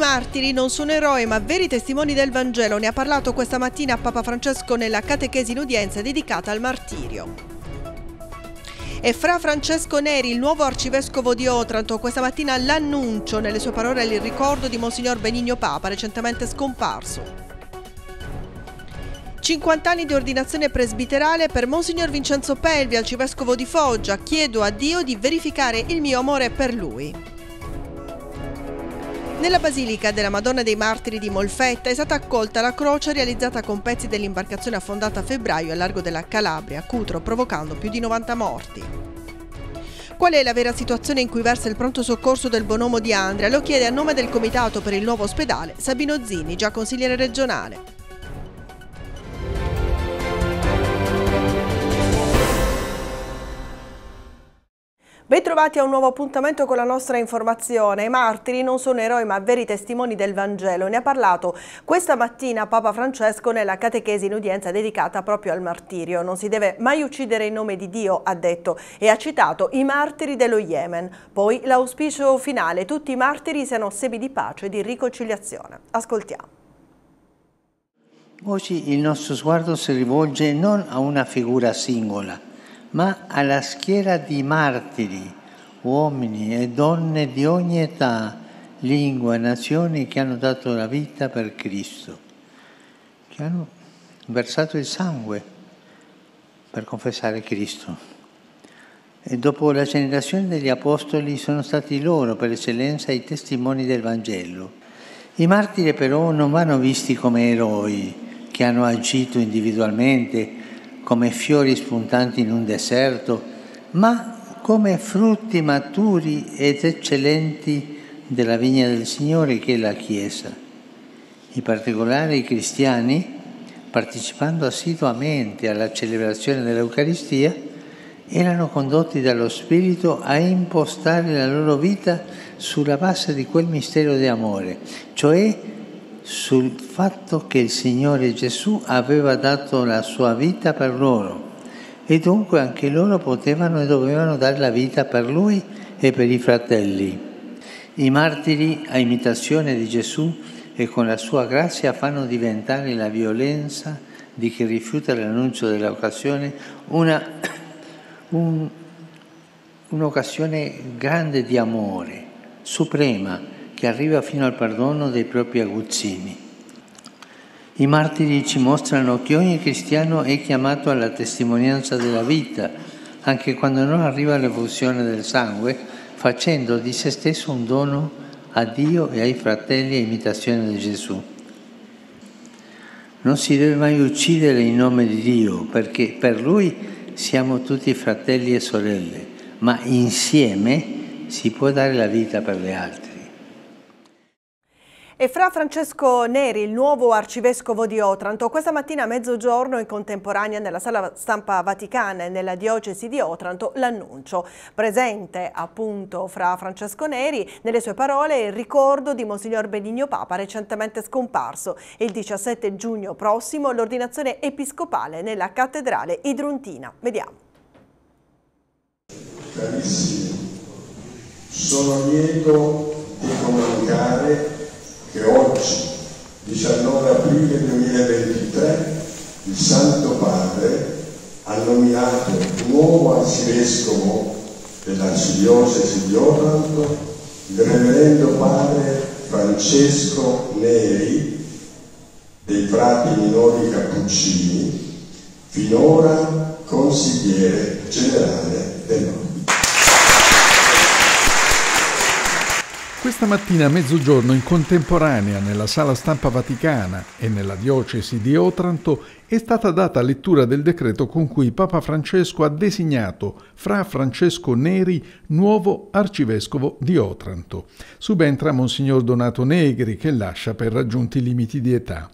martiri non sono eroi ma veri testimoni del Vangelo, ne ha parlato questa mattina a Papa Francesco nella catechesi in udienza dedicata al martirio. E fra Francesco Neri, il nuovo arcivescovo di Otranto, questa mattina l'annuncio, nelle sue parole il ricordo di Monsignor Benigno Papa, recentemente scomparso. 50 anni di ordinazione presbiterale per Monsignor Vincenzo Pelvi, arcivescovo di Foggia. Chiedo a Dio di verificare il mio amore per lui. Nella Basilica della Madonna dei Martiri di Molfetta è stata accolta la croce realizzata con pezzi dell'imbarcazione affondata a febbraio al largo della Calabria, Cutro, provocando più di 90 morti. Qual è la vera situazione in cui versa il pronto soccorso del Bonomo di Andrea? Lo chiede a nome del Comitato per il nuovo ospedale Sabino Zini, già consigliere regionale. Bentrovati a un nuovo appuntamento con la nostra informazione. I martiri non sono eroi ma veri testimoni del Vangelo. Ne ha parlato questa mattina Papa Francesco nella catechesi in udienza dedicata proprio al martirio. Non si deve mai uccidere in nome di Dio, ha detto, e ha citato i martiri dello Yemen. Poi l'auspicio finale, tutti i martiri siano semi di pace e di riconciliazione. Ascoltiamo. Oggi il nostro sguardo si rivolge non a una figura singola, ma alla schiera di martiri, uomini e donne di ogni età, lingua, e nazioni che hanno dato la vita per Cristo, che hanno versato il sangue per confessare Cristo. E dopo la generazione degli Apostoli sono stati loro per eccellenza i testimoni del Vangelo. I martiri però non vanno visti come eroi che hanno agito individualmente come fiori spuntanti in un deserto, ma come frutti maturi ed eccellenti della vigna del Signore che è la Chiesa. In particolare i cristiani, partecipando assiduamente alla celebrazione dell'Eucaristia, erano condotti dallo Spirito a impostare la loro vita sulla base di quel mistero di amore, cioè sul fatto che il Signore Gesù aveva dato la sua vita per loro e dunque anche loro potevano e dovevano dare la vita per lui e per i fratelli. I martiri, a imitazione di Gesù e con la sua grazia, fanno diventare la violenza di chi rifiuta l'annuncio dell'occasione una, un, un'occasione grande di amore, suprema che arriva fino al perdono dei propri aguzzini. I martiri ci mostrano che ogni cristiano è chiamato alla testimonianza della vita, anche quando non arriva l'efusione del sangue, facendo di se stesso un dono a Dio e ai fratelli a imitazione di Gesù. Non si deve mai uccidere in nome di Dio, perché per Lui siamo tutti fratelli e sorelle, ma insieme si può dare la vita per le altre. E fra Francesco Neri, il nuovo arcivescovo di Otranto, questa mattina a mezzogiorno in contemporanea nella sala stampa vaticana e nella diocesi di Otranto l'annuncio. Presente appunto fra Francesco Neri, nelle sue parole il ricordo di Monsignor Benigno Papa recentemente scomparso. Il 17 giugno prossimo l'ordinazione episcopale nella cattedrale idruntina. Vediamo. Carissimo, sono lieto di comunicare che oggi, 19 aprile 2023, il Santo Padre ha nominato nuovo arcivescovo dell'arcidiocesi di Orlando il reverendo padre Francesco Neri dei frati minori cappuccini, finora consigliere generale Questa mattina a mezzogiorno in contemporanea nella sala stampa vaticana e nella diocesi di Otranto è stata data lettura del decreto con cui Papa Francesco ha designato Fra Francesco Neri nuovo arcivescovo di Otranto. Subentra Monsignor Donato Negri che lascia per raggiunti limiti di età.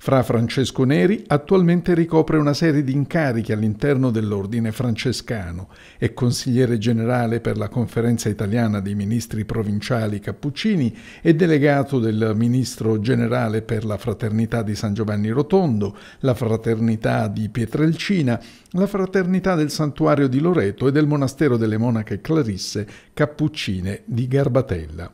Fra Francesco Neri attualmente ricopre una serie di incarichi all'interno dell'ordine francescano. È consigliere generale per la conferenza italiana dei ministri provinciali Cappuccini e delegato del ministro generale per la fraternità di San Giovanni Rotondo, la fraternità di Pietrelcina, la fraternità del santuario di Loreto e del monastero delle monache Clarisse Cappuccine di Garbatella.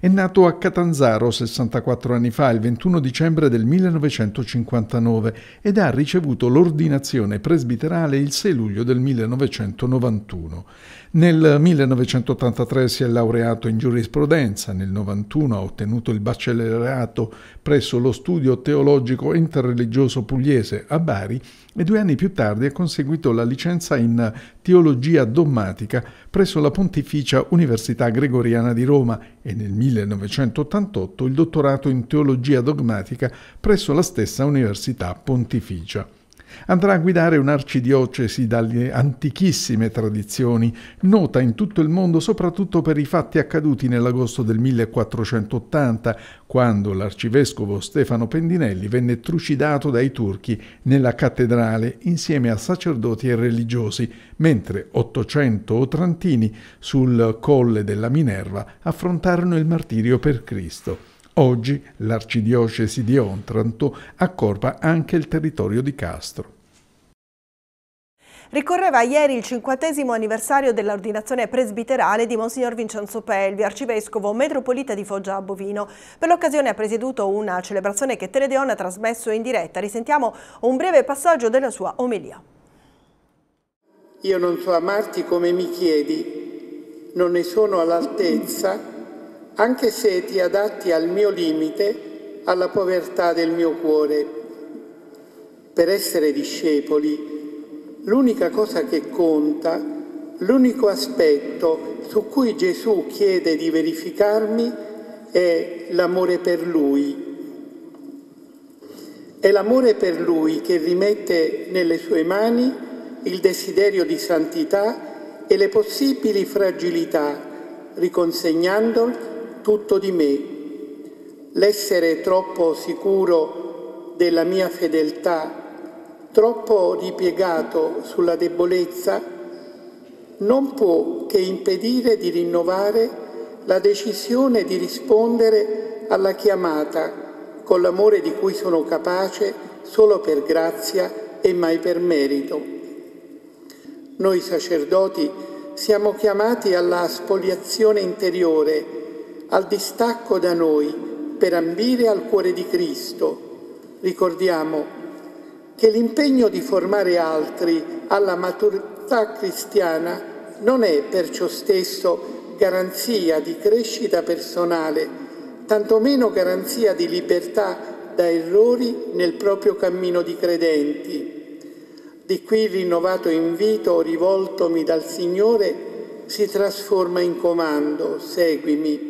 È nato a Catanzaro 64 anni fa, il 21 dicembre del 1959, ed ha ricevuto l'ordinazione presbiterale il 6 luglio del 1991. Nel 1983 si è laureato in giurisprudenza, nel 1991 ha ottenuto il baccalaureato presso lo studio teologico interreligioso pugliese a Bari e due anni più tardi ha conseguito la licenza in teologia dommatica presso la Pontificia Università Gregoriana di Roma e nel 1988 il dottorato in teologia dogmatica presso la stessa Università Pontificia andrà a guidare un'arcidiocesi dalle antichissime tradizioni, nota in tutto il mondo soprattutto per i fatti accaduti nell'agosto del 1480, quando l'arcivescovo Stefano Pendinelli venne trucidato dai turchi nella cattedrale insieme a sacerdoti e religiosi, mentre 800 otrantini sul colle della Minerva affrontarono il martirio per Cristo. Oggi l'arcidiocesi di Otranto accorpa anche il territorio di Castro. Ricorreva ieri il cinquantesimo anniversario dell'ordinazione presbiterale di Monsignor Vincenzo Pelvi, arcivescovo metropolita di Foggia a Bovino. Per l'occasione ha presieduto una celebrazione che Teledeon ha trasmesso in diretta. Risentiamo un breve passaggio della sua omelia. Io non so amarti come mi chiedi, non ne sono all'altezza anche se ti adatti al mio limite, alla povertà del mio cuore. Per essere discepoli, l'unica cosa che conta, l'unico aspetto su cui Gesù chiede di verificarmi è l'amore per Lui. È l'amore per Lui che rimette nelle sue mani il desiderio di santità e le possibili fragilità, riconsegnandolo tutto di me, l'essere troppo sicuro della mia fedeltà, troppo ripiegato sulla debolezza, non può che impedire di rinnovare la decisione di rispondere alla chiamata con l'amore di cui sono capace solo per grazia e mai per merito. Noi sacerdoti siamo chiamati alla spoliazione interiore al distacco da noi per ambire al cuore di Cristo. Ricordiamo che l'impegno di formare altri alla maturità cristiana non è perciò stesso garanzia di crescita personale, tantomeno garanzia di libertà da errori nel proprio cammino di credenti. Di qui il rinnovato invito rivoltomi dal Signore si trasforma in comando, seguimi.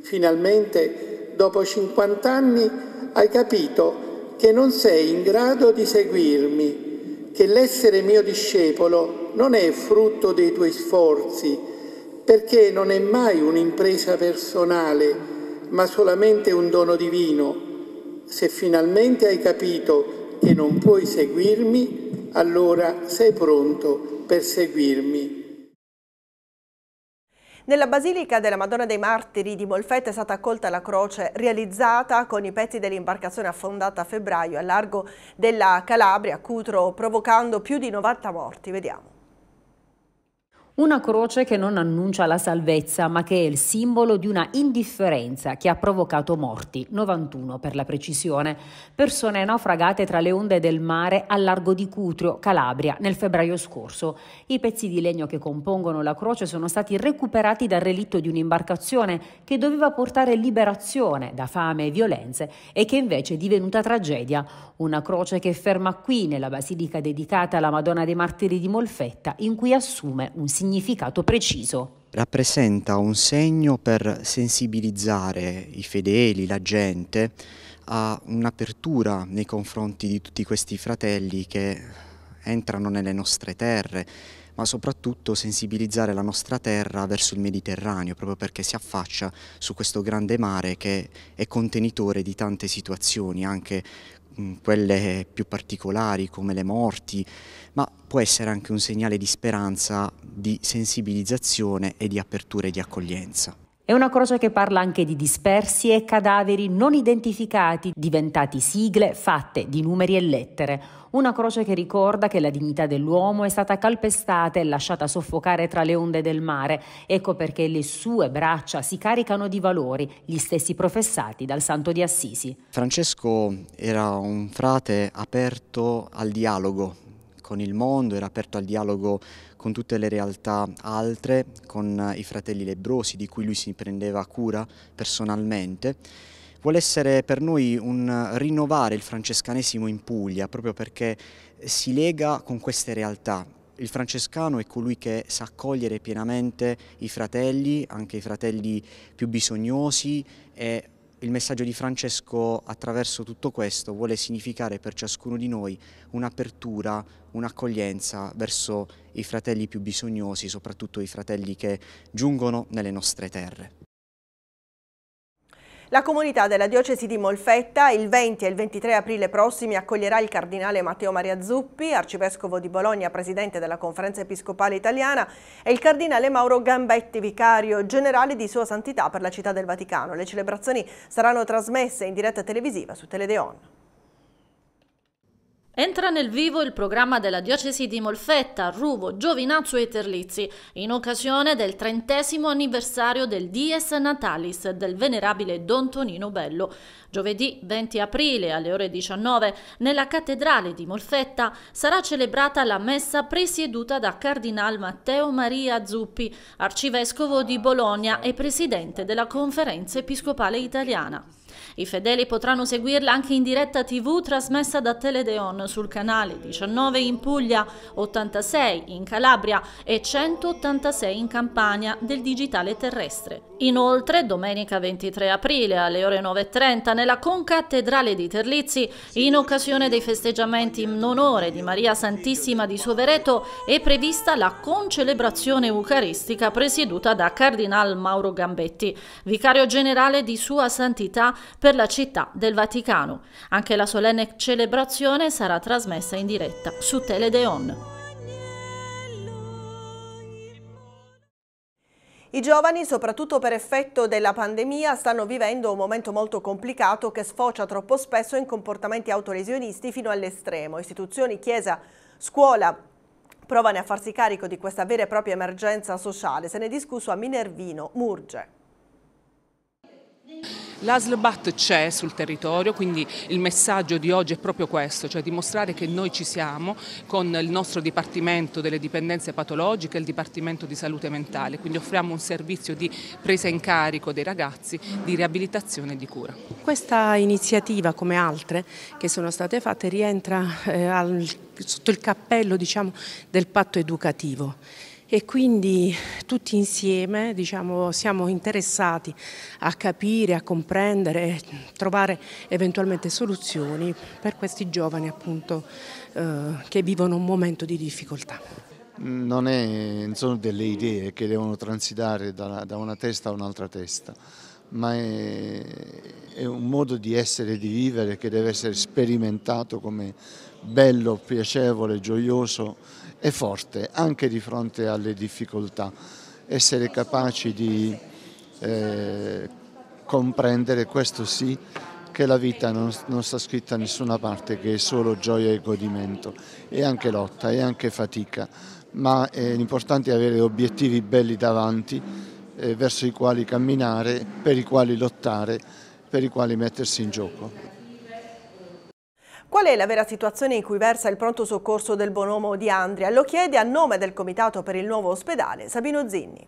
Finalmente, dopo 50 anni, hai capito che non sei in grado di seguirmi, che l'essere mio discepolo non è frutto dei tuoi sforzi, perché non è mai un'impresa personale, ma solamente un dono divino. Se finalmente hai capito che non puoi seguirmi, allora sei pronto per seguirmi. Nella Basilica della Madonna dei Martiri di Molfetta è stata accolta la croce realizzata con i pezzi dell'imbarcazione affondata a febbraio a largo della Calabria, Cutro, provocando più di 90 morti. Vediamo. Una croce che non annuncia la salvezza, ma che è il simbolo di una indifferenza che ha provocato morti, 91 per la precisione, persone naufragate tra le onde del mare al largo di Cutrio, Calabria, nel febbraio scorso. I pezzi di legno che compongono la croce sono stati recuperati dal relitto di un'imbarcazione che doveva portare liberazione da fame e violenze e che invece è divenuta tragedia. Una croce che ferma qui, nella basilica dedicata alla Madonna dei Martiri di Molfetta, in cui assume un significato significato preciso. Rappresenta un segno per sensibilizzare i fedeli, la gente, a un'apertura nei confronti di tutti questi fratelli che entrano nelle nostre terre, ma soprattutto sensibilizzare la nostra terra verso il Mediterraneo, proprio perché si affaccia su questo grande mare che è contenitore di tante situazioni, anche Mm, quelle più particolari come le morti, ma può essere anche un segnale di speranza, di sensibilizzazione e di apertura e di accoglienza. È una croce che parla anche di dispersi e cadaveri non identificati, diventati sigle fatte di numeri e lettere. Una croce che ricorda che la dignità dell'uomo è stata calpestata e lasciata soffocare tra le onde del mare. Ecco perché le sue braccia si caricano di valori, gli stessi professati dal santo di Assisi. Francesco era un frate aperto al dialogo con il mondo, era aperto al dialogo con tutte le realtà altre, con i fratelli lebrosi di cui lui si prendeva cura personalmente. Vuole essere per noi un rinnovare il francescanesimo in Puglia, proprio perché si lega con queste realtà il francescano è colui che sa accogliere pienamente i fratelli, anche i fratelli più bisognosi e il messaggio di Francesco attraverso tutto questo vuole significare per ciascuno di noi un'apertura, un'accoglienza verso i fratelli più bisognosi, soprattutto i fratelli che giungono nelle nostre terre. La comunità della diocesi di Molfetta il 20 e il 23 aprile prossimi accoglierà il cardinale Matteo Maria Zuppi, arcivescovo di Bologna, presidente della Conferenza Episcopale Italiana, e il cardinale Mauro Gambetti, vicario generale di Sua Santità per la Città del Vaticano. Le celebrazioni saranno trasmesse in diretta televisiva su Teledeon. Entra nel vivo il programma della diocesi di Molfetta, Ruvo, Giovinazzo e Terlizzi in occasione del trentesimo anniversario del Dies Natalis del venerabile Don Tonino Bello. Giovedì 20 aprile alle ore 19 nella cattedrale di Molfetta sarà celebrata la messa presieduta da Cardinal Matteo Maria Zuppi, arcivescovo di Bologna e presidente della Conferenza Episcopale Italiana. I fedeli potranno seguirla anche in diretta tv trasmessa da Teledeon sul canale 19 in Puglia, 86 in Calabria e 186 in Campania del digitale terrestre. Inoltre domenica 23 aprile alle ore 9.30 nella concattedrale di Terlizzi in occasione dei festeggiamenti in onore di Maria Santissima di Sovereto è prevista la concelebrazione eucaristica presieduta da Cardinal Mauro Gambetti, vicario generale di Sua Santità per per la città del Vaticano. Anche la solenne celebrazione sarà trasmessa in diretta su Teledeon. I giovani, soprattutto per effetto della pandemia, stanno vivendo un momento molto complicato che sfocia troppo spesso in comportamenti autolesionisti fino all'estremo. Istituzioni, chiesa, scuola provano a farsi carico di questa vera e propria emergenza sociale. Se ne è discusso a Minervino, Murge. L'ASLBAT c'è sul territorio, quindi il messaggio di oggi è proprio questo, cioè dimostrare che noi ci siamo con il nostro Dipartimento delle dipendenze patologiche e il Dipartimento di salute mentale, quindi offriamo un servizio di presa in carico dei ragazzi, di riabilitazione e di cura. Questa iniziativa, come altre che sono state fatte, rientra eh, al, sotto il cappello diciamo, del patto educativo e quindi tutti insieme diciamo, siamo interessati a capire, a comprendere, trovare eventualmente soluzioni per questi giovani appunto, eh, che vivono un momento di difficoltà. Non, è, non, sono delle idee che devono transitare da, da una testa a un'altra testa, ma è, è, un modo di essere e di vivere che deve essere sperimentato come bello, piacevole, gioioso e forte anche di fronte alle difficoltà, essere capaci di eh, comprendere questo sì che la vita non, non sta scritta da nessuna parte, che è solo gioia e godimento, è anche lotta, è anche fatica, ma è importante avere obiettivi belli davanti eh, verso i quali camminare, per i quali lottare, per i quali mettersi in gioco. Qual è la vera situazione in cui versa il pronto soccorso del Bonomo di Andria? Lo chiede a nome del Comitato per il Nuovo Ospedale Sabino Zinni.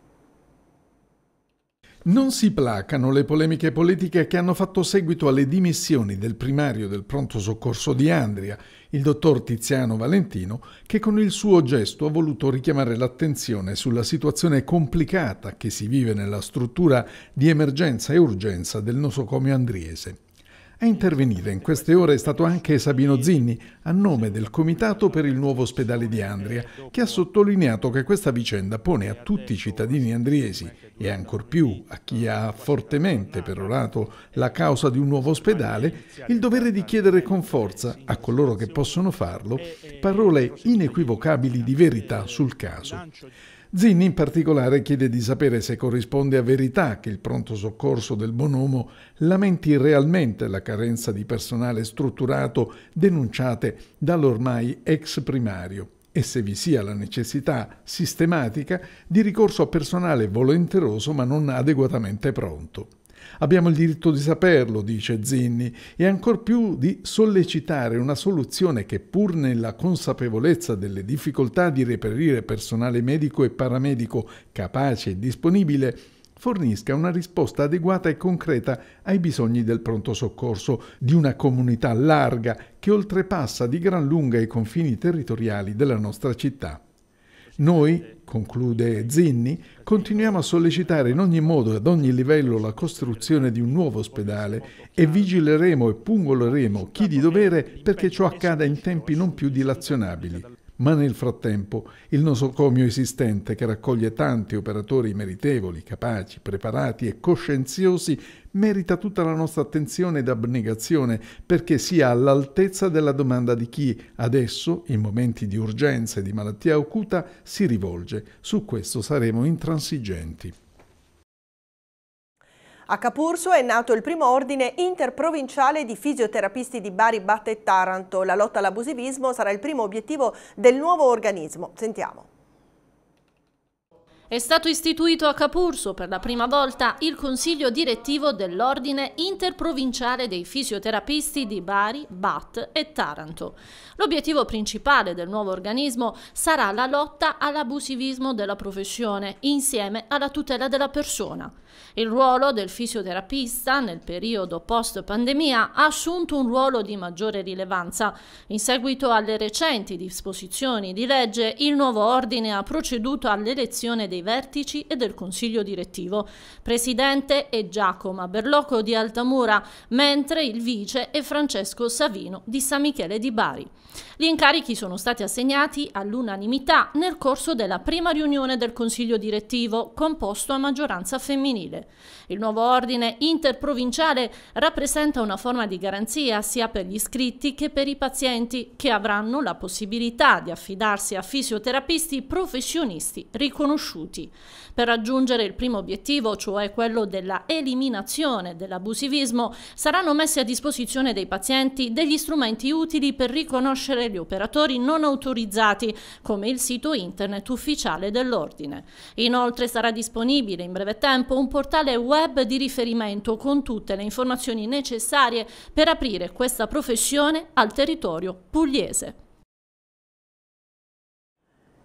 Non si placano le polemiche politiche che hanno fatto seguito alle dimissioni del primario del pronto soccorso di Andria, il dottor Tiziano Valentino, che con il suo gesto ha voluto richiamare l'attenzione sulla situazione complicata che si vive nella struttura di emergenza e urgenza del nosocomio andriese. A intervenire in queste ore è stato anche Sabino Zinni, a nome del Comitato per il nuovo ospedale di Andria, che ha sottolineato che questa vicenda pone a tutti i cittadini andriesi e ancor più a chi ha fortemente perorato la causa di un nuovo ospedale il dovere di chiedere con forza a coloro che possono farlo parole inequivocabili di verità sul caso. Zinni in particolare chiede di sapere se corrisponde a verità che il pronto soccorso del Bonomo lamenti realmente la carenza di personale strutturato denunciate dall'ormai ex primario e se vi sia la necessità sistematica di ricorso a personale volenteroso ma non adeguatamente pronto. Abbiamo il diritto di saperlo, dice Zinni, e ancor più di sollecitare una soluzione che pur nella consapevolezza delle difficoltà di reperire personale medico e paramedico capace e disponibile, fornisca una risposta adeguata e concreta ai bisogni del pronto soccorso di una comunità larga che oltrepassa di gran lunga i confini territoriali della nostra città. Noi, conclude Zinni, continuiamo a sollecitare in ogni modo e ad ogni livello la costruzione di un nuovo ospedale e vigileremo e pungoleremo chi di dovere perché ciò accada in tempi non più dilazionabili ma nel frattempo il nosocomio esistente, che raccoglie tanti operatori meritevoli, capaci, preparati e coscienziosi, merita tutta la nostra attenzione ed abnegazione perché sia all'altezza della domanda di chi adesso, in momenti di urgenza e di malattia acuta, si rivolge. Su questo saremo intransigenti. A Capurso è nato il primo ordine interprovinciale di fisioterapisti di Bari, Batte e Taranto. La lotta all'abusivismo sarà il primo obiettivo del nuovo organismo. Sentiamo. È stato istituito a Capurso per la prima volta il consiglio direttivo dell'Ordine Interprovinciale dei Fisioterapisti di Bari, Bat e Taranto. L'obiettivo principale del nuovo organismo sarà la lotta all'abusivismo della professione insieme alla tutela della persona. Il ruolo del fisioterapista nel periodo post-pandemia ha assunto un ruolo di maggiore rilevanza. In seguito alle recenti disposizioni di legge, il nuovo ordine ha proceduto all'elezione dei dei vertici e del Consiglio direttivo. Presidente è Giacomo Berlocco di Altamura, mentre il vice è Francesco Savino di San Michele di Bari. Gli incarichi sono stati assegnati all'unanimità nel corso della prima riunione del Consiglio direttivo, composto a maggioranza femminile. Il nuovo ordine interprovinciale rappresenta una forma di garanzia sia per gli iscritti che per i pazienti che avranno la possibilità di affidarsi a fisioterapisti professionisti riconosciuti rifiuti. Per raggiungere il primo obiettivo, cioè quello della eliminazione dell'abusivismo, saranno messi a disposizione dei pazienti degli strumenti utili per riconoscere gli operatori non autorizzati, come il sito internet ufficiale dell'Ordine. Inoltre sarà disponibile in breve tempo un portale web di riferimento con tutte le informazioni necessarie per aprire questa professione al territorio pugliese.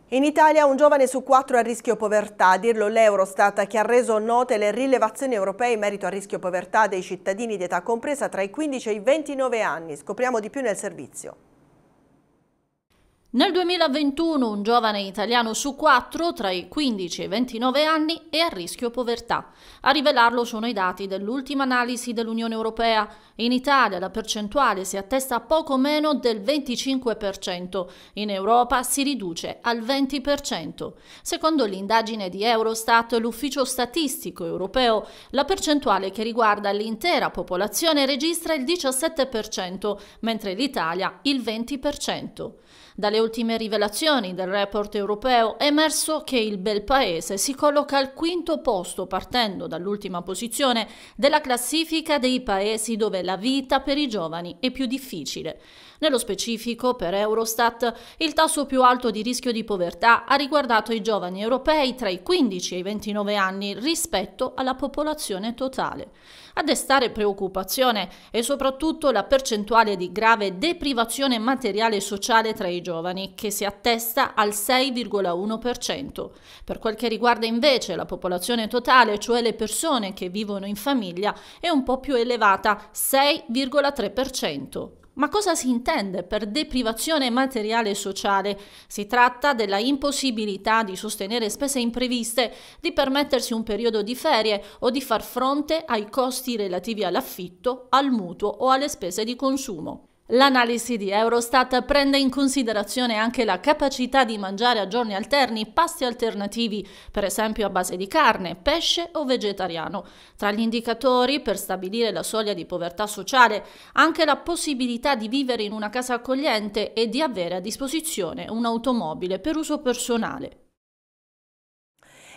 In Italia un giovane su quattro è a rischio povertà, a dirlo l'Eurostat che ha reso note le rilevazioni europee in merito al rischio povertà dei cittadini di età compresa tra i 15 e i 29 anni. Scopriamo di più nel servizio. Nel 2021 un giovane italiano su quattro tra i 15 e i 29 anni è a rischio povertà. A rivelarlo sono i dati dell'ultima analisi dell'Unione Europea. In Italia la percentuale si attesta a poco meno del 25%, in Europa si riduce al 20%. Secondo l'indagine di Eurostat, e l'ufficio statistico europeo, la percentuale che riguarda l'intera popolazione registra il 17%, mentre l'Italia il 20%. Dalle ultime rivelazioni del report europeo è emerso che il bel paese si colloca al quinto posto partendo dall'ultima posizione della classifica dei paesi dove la vita per i giovani è più difficile. Nello specifico, per Eurostat, il tasso più alto di rischio di povertà ha riguardato i giovani europei tra i 15 e i 29 anni rispetto alla popolazione totale. A destare preoccupazione è soprattutto la percentuale di grave deprivazione materiale e sociale tra i giovani, che si attesta al 6,1%. Per quel che riguarda invece la popolazione totale, cioè le persone che vivono in famiglia, è un po' più elevata, 6,3%. Ma cosa si intende per deprivazione materiale e sociale? Si tratta della impossibilità di sostenere spese impreviste, di permettersi un periodo di ferie o di far fronte ai costi relativi all'affitto, al mutuo o alle spese di consumo. L'analisi di Eurostat prende in considerazione anche la capacità di mangiare a giorni alterni pasti alternativi, per esempio a base di carne, pesce o vegetariano. Tra gli indicatori per stabilire la soglia di povertà sociale, anche la possibilità di vivere in una casa accogliente e di avere a disposizione un'automobile per uso personale.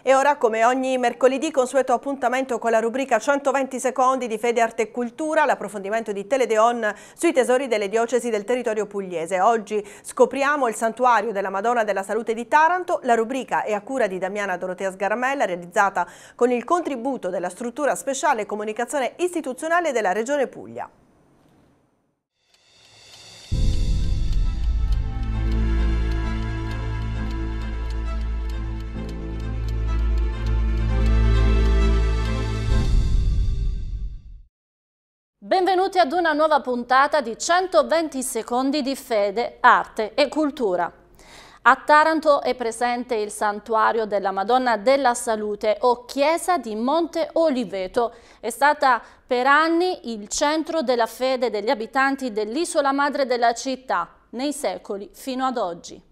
E ora, come ogni mercoledì, consueto appuntamento con la rubrica 120 secondi di Fede, Arte e Cultura, l'approfondimento di Teledeon sui tesori delle diocesi del territorio pugliese. Oggi scopriamo il santuario della Madonna della Salute di Taranto. La rubrica è a cura di Damiana Dorotea Sgaramella, realizzata con il contributo della struttura speciale comunicazione istituzionale della Regione Puglia. Benvenuti ad una nuova puntata di 120 secondi di fede, arte e cultura. A Taranto è presente il santuario della Madonna della Salute o Chiesa di Monte Oliveto. È stata per anni il centro della fede degli abitanti dell'isola madre della città, nei secoli fino ad oggi.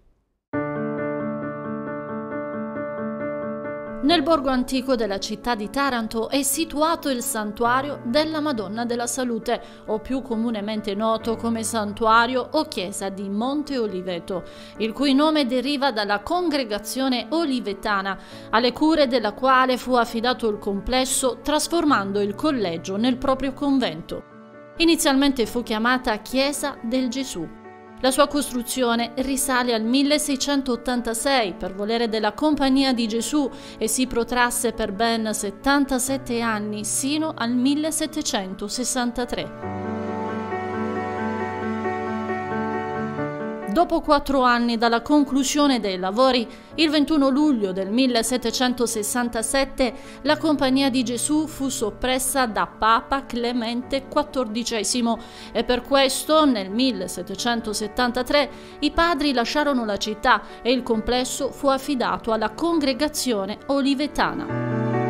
Nel borgo antico della città di Taranto è situato il santuario della Madonna della Salute, o più comunemente noto come santuario o chiesa di Monte Oliveto, il cui nome deriva dalla congregazione olivetana, alle cure della quale fu affidato il complesso trasformando il collegio nel proprio convento. Inizialmente fu chiamata Chiesa del Gesù. La sua costruzione risale al 1686 per volere della Compagnia di Gesù e si protrasse per ben 77 anni sino al 1763. Dopo quattro anni dalla conclusione dei lavori, il 21 luglio del 1767 la Compagnia di Gesù fu soppressa da Papa Clemente XIV e per questo nel 1773 i padri lasciarono la città e il complesso fu affidato alla congregazione olivetana.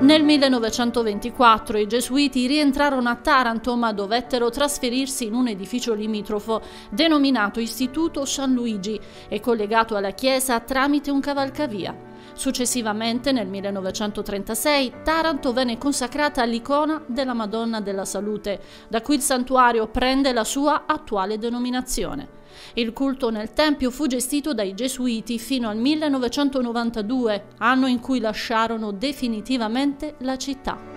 Nel 1924 i gesuiti rientrarono a Taranto ma dovettero trasferirsi in un edificio limitrofo denominato Istituto San Luigi e collegato alla chiesa tramite un cavalcavia. Successivamente, nel 1936, Taranto venne consacrata all'icona della Madonna della Salute, da cui il santuario prende la sua attuale denominazione. Il culto nel Tempio fu gestito dai gesuiti fino al 1992, anno in cui lasciarono definitivamente la città.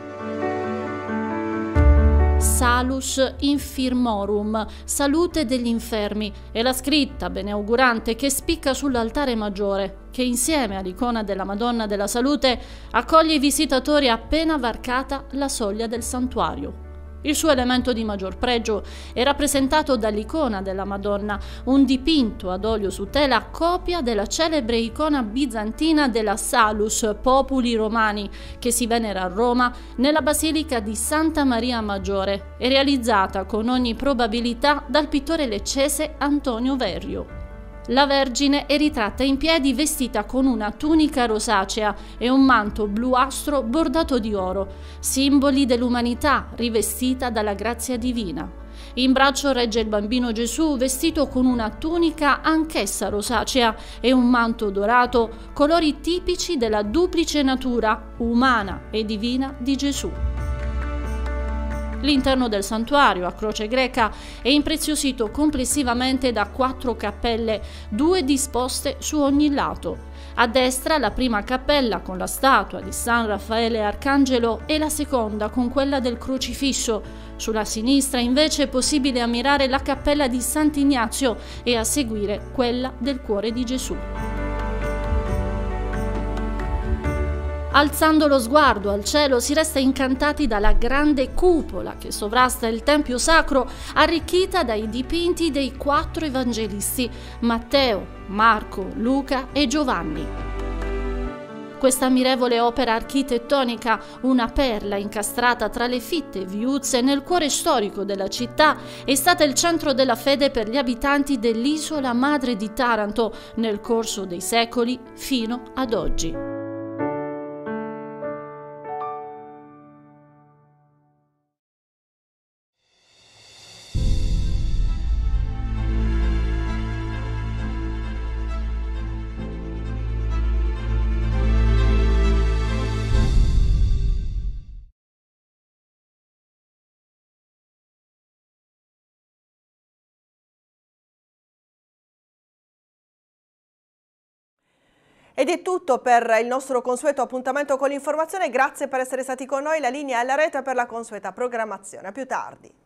Salus Infirmorum, salute degli infermi, è la scritta beneaugurante che spicca sull'altare maggiore, che insieme all'icona della Madonna della Salute accoglie i visitatori appena varcata la soglia del santuario. Il suo elemento di maggior pregio è rappresentato dall'icona della Madonna, un dipinto ad olio su tela copia della celebre icona bizantina della Salus Populi Romani, che si venera a Roma nella Basilica di Santa Maria Maggiore e realizzata con ogni probabilità dal pittore leccese Antonio Verrio. La Vergine è ritratta in piedi vestita con una tunica rosacea e un manto bluastro bordato di oro, simboli dell'umanità rivestita dalla grazia divina. In braccio regge il bambino Gesù vestito con una tunica anch'essa rosacea e un manto dorato, colori tipici della duplice natura umana e divina di Gesù. L'interno del santuario a croce greca è impreziosito complessivamente da quattro cappelle, due disposte su ogni lato. A destra la prima cappella con la statua di San Raffaele Arcangelo e la seconda con quella del crocifisso. Sulla sinistra invece è possibile ammirare la cappella di Sant'Ignazio e a seguire quella del cuore di Gesù. Alzando lo sguardo al cielo si resta incantati dalla grande cupola che sovrasta il Tempio Sacro, arricchita dai dipinti dei quattro evangelisti Matteo, Marco, Luca e Giovanni questa ammirevole opera architettonica, una perla incastrata tra le fitte viuzze nel cuore storico della città, è stata il centro della fede per gli abitanti dell'isola madre di Taranto nel corso dei secoli fino ad oggi. Ed è tutto per il nostro consueto appuntamento con l'informazione. Grazie per essere stati con noi. La linea è alla rete per la consueta programmazione. A più tardi.